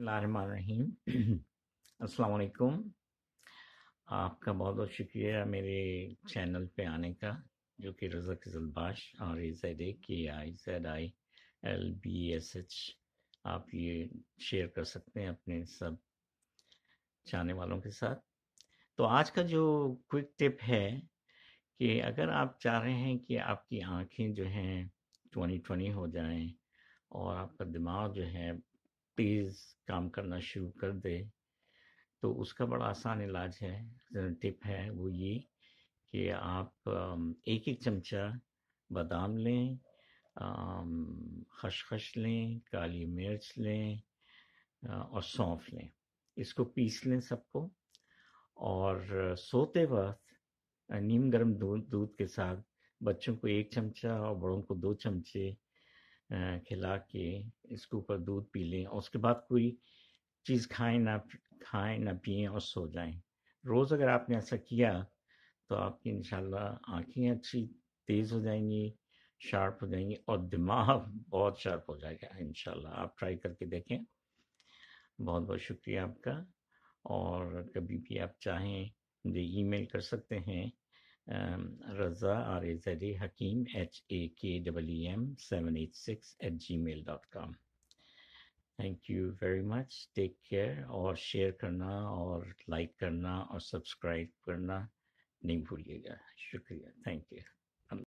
الرحمن الرحیم السلام علیکم آپ کا بہت بہت شکریہ میرے چینل پہ آنے کا جو کہ رضا زلباش اور اے Z A K I Z I L B S H آپ یہ شیئر کر سکتے ہیں اپنے سب چاہنے والوں کے ساتھ تو آج کا جو کوئک ٹپ ہے کہ اگر آپ چاہ رہے ہیں کہ آپ کی آنکھیں جو ہیں ٹونی ٹونی ہو جائیں اور آپ کا دماغ جو ہے تیز کام کرنا شروع کر دے تو اس کا بڑا آسان علاج ہے ٹپ ہے وہ یہ کہ آپ ایک ایک چمچہ بادام لیں خشخش لیں کالی مرچ لیں اور سونف لیں اس کو پیس لیں سب کو اور سوتے وقت نیم گرم دودھ کے ساتھ بچوں کو ایک چمچہ اور بڑوں کو دو چمچے کھلا کے اس کے اوپر دودھ پی لیں اور اس کے بعد کوئی چیز کھائیں نہ کھائیں نہ پئیں اور سو جائیں روز اگر آپ نے ایسا کیا تو آپ کی انشاءاللہ آنکھیں اچھی تیز ہو جائیں گی شارپ ہو جائیں گی اور دماغ بہت شارپ ہو جائے گا انشاءاللہ آپ ٹرائی کر کے دیکھیں بہت بہت شکریہ آپ کا اور کبھی بھی آپ چاہیں مجھے ای میل کر سکتے ہیں رضا آر اے اے حکیم H A K double E M seven eight six eight Gmail dot com thank you very much take care اور شیئر کرنا اور لائک کرنا اور سبسکرائب کرنا نہیں بھولیے گا شکریہ تھینک یو